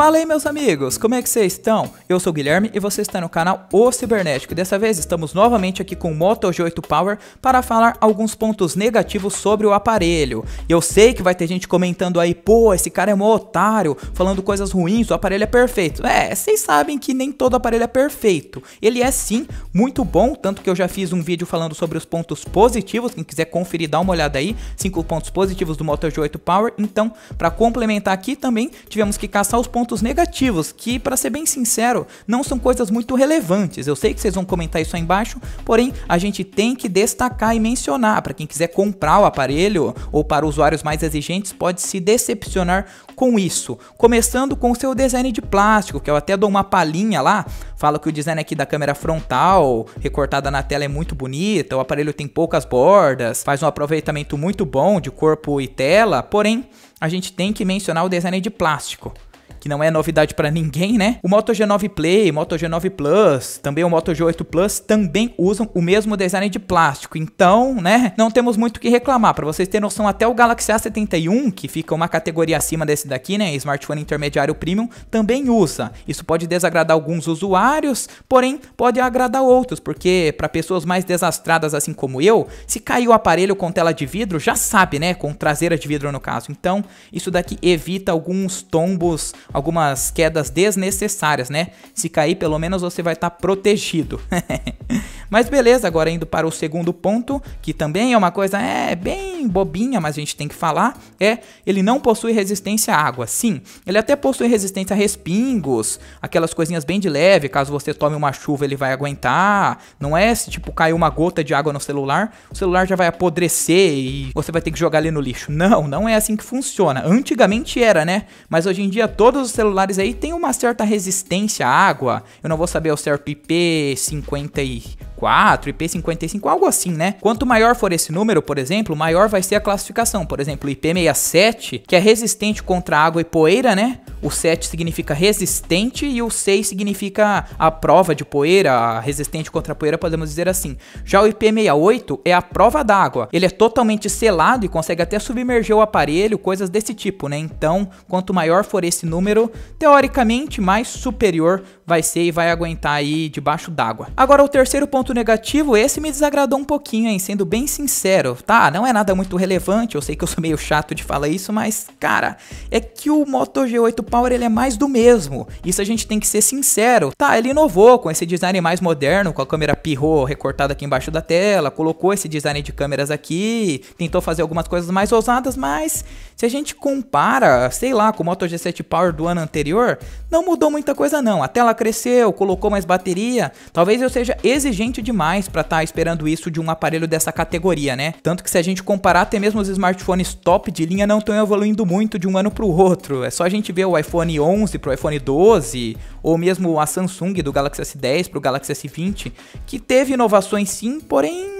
Fala aí meus amigos, como é que vocês estão? Eu sou o Guilherme e você está no canal O Cibernético e dessa vez estamos novamente aqui com o Moto G8 Power para falar alguns pontos negativos sobre o aparelho. Eu sei que vai ter gente comentando aí, pô, esse cara é um otário, falando coisas ruins, o aparelho é perfeito. É, vocês sabem que nem todo aparelho é perfeito. Ele é sim muito bom, tanto que eu já fiz um vídeo falando sobre os pontos positivos, quem quiser conferir dá uma olhada aí, 5 pontos positivos do Moto G8 Power. Então, para complementar aqui também tivemos que caçar os pontos pontos negativos, que para ser bem sincero, não são coisas muito relevantes. Eu sei que vocês vão comentar isso aí embaixo, porém a gente tem que destacar e mencionar. Para quem quiser comprar o aparelho ou para usuários mais exigentes, pode se decepcionar com isso. Começando com o seu design de plástico, que eu até dou uma palhinha lá, falo que o design aqui da câmera frontal, recortada na tela, é muito bonita, o aparelho tem poucas bordas, faz um aproveitamento muito bom de corpo e tela, porém a gente tem que mencionar o design de plástico que não é novidade para ninguém, né? O Moto G9 Play, Moto G9 Plus, também o Moto G8 Plus também usam o mesmo design de plástico. Então, né, não temos muito o que reclamar. Para vocês terem noção, até o Galaxy A71, que fica uma categoria acima desse daqui, né, smartphone intermediário premium, também usa. Isso pode desagradar alguns usuários, porém pode agradar outros, porque para pessoas mais desastradas assim como eu, se cair o aparelho com tela de vidro, já sabe, né, com traseira de vidro no caso. Então, isso daqui evita alguns tombos algumas quedas desnecessárias, né? Se cair, pelo menos você vai estar tá protegido. Mas beleza, agora indo para o segundo ponto, que também é uma coisa é bem bobinha, mas a gente tem que falar, é ele não possui resistência à água. Sim, ele até possui resistência a respingos, aquelas coisinhas bem de leve, caso você tome uma chuva ele vai aguentar. Não é se tipo caiu uma gota de água no celular, o celular já vai apodrecer e você vai ter que jogar ali no lixo. Não, não é assim que funciona. Antigamente era, né? Mas hoje em dia todos os celulares aí têm uma certa resistência à água. Eu não vou saber o certo IP 50 e IP54, IP55, algo assim, né? Quanto maior for esse número, por exemplo, maior vai ser a classificação. Por exemplo, IP67, que é resistente contra água e poeira, né? O 7 significa resistente e o 6 significa a prova de poeira, resistente contra a poeira, podemos dizer assim. Já o IP68 é a prova d'água. Ele é totalmente selado e consegue até submerger o aparelho, coisas desse tipo, né? Então, quanto maior for esse número, teoricamente mais superior vai ser e vai aguentar aí debaixo d'água. Agora o terceiro ponto negativo, esse me desagradou um pouquinho, hein, sendo bem sincero, tá? Não é nada muito relevante, eu sei que eu sou meio chato de falar isso, mas cara, é que o Moto G8 Power ele é mais do mesmo. Isso a gente tem que ser sincero. Tá, ele inovou com esse design mais moderno, com a câmera pirro recortada aqui embaixo da tela, colocou esse design de câmeras aqui, tentou fazer algumas coisas mais ousadas, mas se a gente compara, sei lá, com o Moto G7 Power do ano anterior, não mudou muita coisa não. A tela cresceu, colocou mais bateria. Talvez eu seja exigente demais para estar tá esperando isso de um aparelho dessa categoria, né? Tanto que se a gente comparar, até mesmo os smartphones top de linha não estão evoluindo muito de um ano para o outro. É só a gente ver o iPhone 11 pro iPhone 12, ou mesmo a Samsung do Galaxy S10 pro Galaxy S20, que teve inovações sim, porém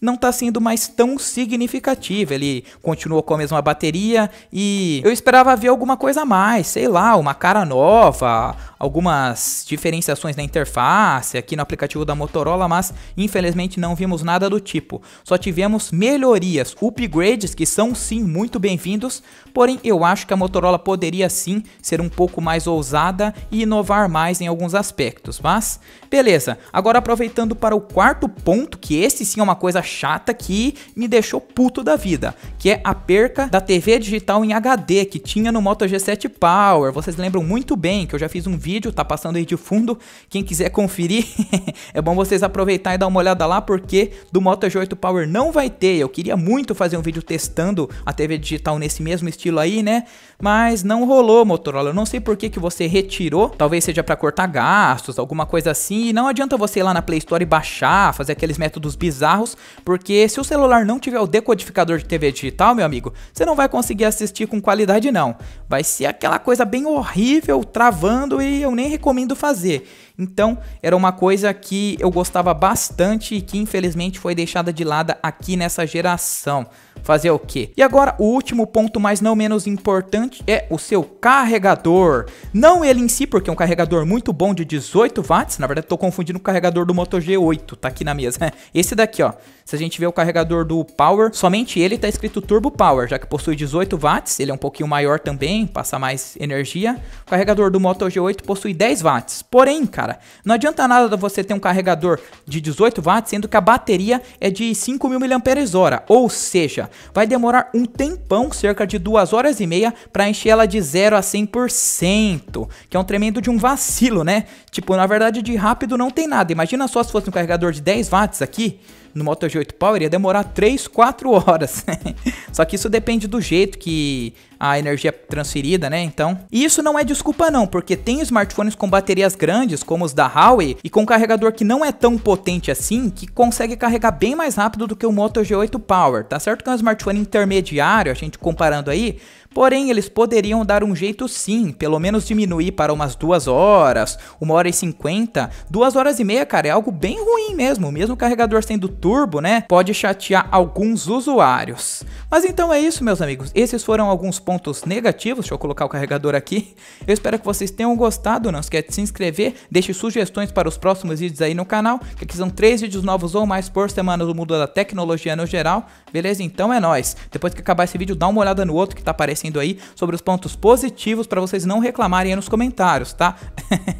não tá sendo mais tão significativa. Ele continuou com a mesma bateria e eu esperava ver alguma coisa a mais, sei lá, uma cara nova, algumas diferenciações na interface, aqui no aplicativo da Motorola, mas infelizmente não vimos nada do tipo. Só tivemos melhorias, upgrades que são sim muito bem-vindos, porém eu acho que a Motorola poderia sim ser um pouco mais ousada e inovar mais em alguns aspectos, mas beleza. Agora aproveitando para o quarto ponto, que esse sim é uma coisa chata que me deixou puto da vida, que é a perca da TV digital em HD que tinha no Moto G7 Power. Vocês lembram muito bem que eu já fiz um vídeo, tá passando aí de fundo. Quem quiser conferir, é bom vocês aproveitar e dar uma olhada lá porque do Moto G8 Power não vai ter. Eu queria muito fazer um vídeo testando a TV digital nesse mesmo estilo aí, né? Mas não rolou, Motorola. Eu não sei por que, que você retirou. Talvez seja para cortar gastos, alguma coisa assim. E não adianta você ir lá na Play Store e baixar, fazer aqueles métodos bizarros, porque se o celular não tiver o decodificador de TV digital, meu amigo, você não vai conseguir assistir com qualidade não. Vai ser aquela coisa bem horrível, travando e eu nem recomendo fazer. Então, era uma coisa que eu gostava bastante e que infelizmente foi deixada de lado aqui nessa geração. Fazer o quê? E agora, o último ponto, mas não menos importante, é o seu carregador. Não ele em si, porque é um carregador muito bom de 18 watts. Na verdade, estou confundindo com o carregador do Moto G8, tá aqui na mesa. Esse daqui, ó. Se a gente ver o carregador do Power, somente ele tá escrito Turbo Power, já que possui 18 watts, ele é um pouquinho maior também, passa mais energia. O carregador do Moto G8 possui 10 watts. Porém, cara, não adianta nada você ter um carregador de 18 watts, sendo que a bateria é de 5.000 mAh, ou seja, Vai demorar um tempão, cerca de duas horas e meia, para encher ela de 0 a 100%, que é um tremendo de um vacilo, né? Tipo, na verdade de rápido não tem nada, imagina só se fosse um carregador de 10 watts aqui, no Moto G8 Power ia demorar 3, 4 horas. Só que isso depende do jeito que a energia é transferida, né? Então, e isso não é desculpa não, porque tem smartphones com baterias grandes, como os da Huawei, e com carregador que não é tão potente assim, que consegue carregar bem mais rápido do que o Moto G8 Power, tá certo que é um smartphone intermediário, a gente comparando aí, Porém, eles poderiam dar um jeito sim, pelo menos diminuir para umas duas horas, uma hora e cinquenta, duas horas e meia, cara, é algo bem ruim mesmo. Mesmo o carregador sendo turbo, né, pode chatear alguns usuários. Mas então é isso, meus amigos. Esses foram alguns pontos negativos. Deixa eu colocar o carregador aqui. Eu espero que vocês tenham gostado. Não esquece de se inscrever, deixe sugestões para os próximos vídeos aí no canal, que aqui são três vídeos novos ou mais por semana do mundo da tecnologia no geral. Beleza? Então é nós. Depois que acabar esse vídeo, dá uma olhada no outro que tá aparecendo aí, sobre os pontos positivos para vocês não reclamarem aí nos comentários, tá?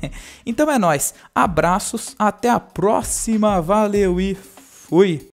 então é nós. Abraços, até a próxima, valeu e fui.